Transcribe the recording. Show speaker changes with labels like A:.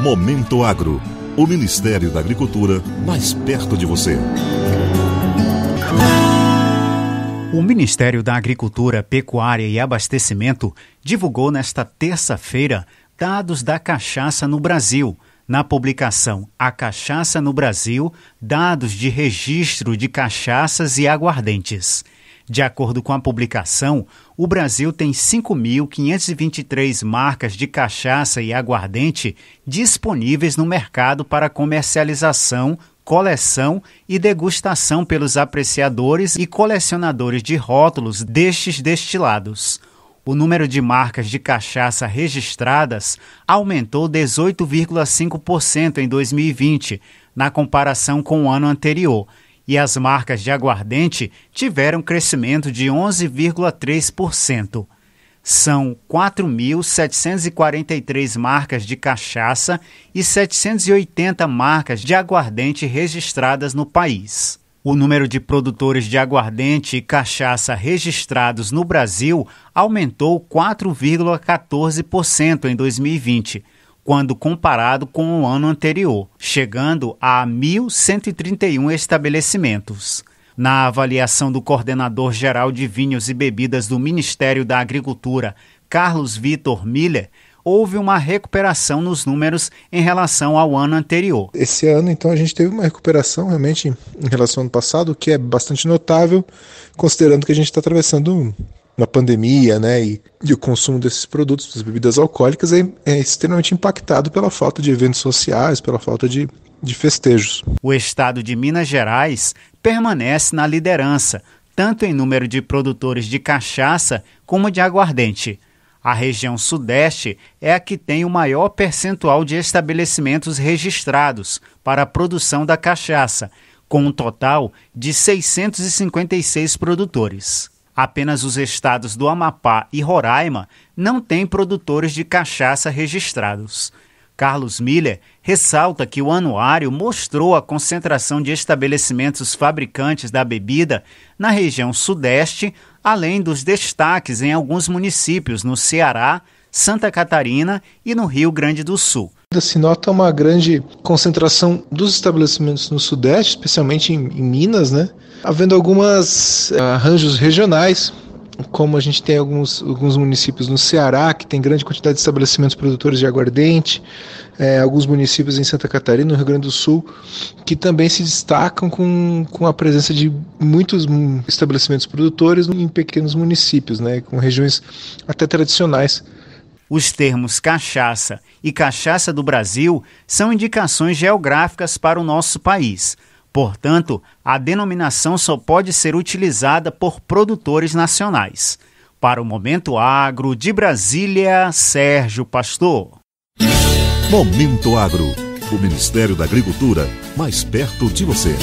A: Momento Agro. O Ministério da Agricultura mais perto de você. O Ministério da Agricultura, Pecuária e Abastecimento divulgou nesta terça-feira dados da cachaça no Brasil. Na publicação A Cachaça no Brasil, dados de registro de cachaças e aguardentes. De acordo com a publicação, o Brasil tem 5.523 marcas de cachaça e aguardente disponíveis no mercado para comercialização, coleção e degustação pelos apreciadores e colecionadores de rótulos destes destilados o número de marcas de cachaça registradas aumentou 18,5% em 2020, na comparação com o ano anterior, e as marcas de aguardente tiveram crescimento de 11,3%. São 4.743 marcas de cachaça e 780 marcas de aguardente registradas no país. O número de produtores de aguardente e cachaça registrados no Brasil aumentou 4,14% em 2020 quando comparado com o ano anterior, chegando a 1.131 estabelecimentos. Na avaliação do coordenador geral de vinhos e bebidas do Ministério da Agricultura, Carlos Vitor Miller, houve uma recuperação nos números em relação ao ano anterior. Esse ano, então,
B: a gente teve uma recuperação realmente em relação ao ano passado, o que é bastante notável, considerando que a gente está atravessando na pandemia, né, e, e, o consumo desses produtos, das bebidas alcoólicas, é, é extremamente impactado pela falta de eventos sociais, pela falta de, de festejos.
A: O estado de Minas Gerais permanece na liderança, tanto em número de produtores de cachaça como de aguardente. A região Sudeste é a que tem o maior percentual de estabelecimentos registrados para a produção da cachaça, com um total de 656 produtores. Apenas os estados do Amapá e Roraima não têm produtores de cachaça registrados. Carlos Miller ressalta que o anuário mostrou a concentração de estabelecimentos fabricantes da bebida na região Sudeste, além dos destaques em alguns municípios no Ceará, Santa Catarina e no Rio Grande do Sul
B: se nota é uma grande concentração dos estabelecimentos no Sudeste, especialmente em, em Minas, né? havendo alguns eh, arranjos regionais, como a gente tem alguns, alguns municípios no Ceará, que tem grande quantidade de estabelecimentos produtores de aguardente, é, eh, alguns municípios em Santa Catarina, no Rio Grande do Sul, que também se destacam com, com a presença de muitos hum, estabelecimentos produtores em pequenos municípios, né, com regiões até tradicionais os
A: termos cachaça e cachaça do Brasil são indicações geográficas para o nosso país. Portanto, a denominação só pode ser utilizada por produtores nacionais. Para o Momento Agro de Brasília, Sérgio Pastor. Momento Agro. O Ministério da Agricultura, mais perto de você.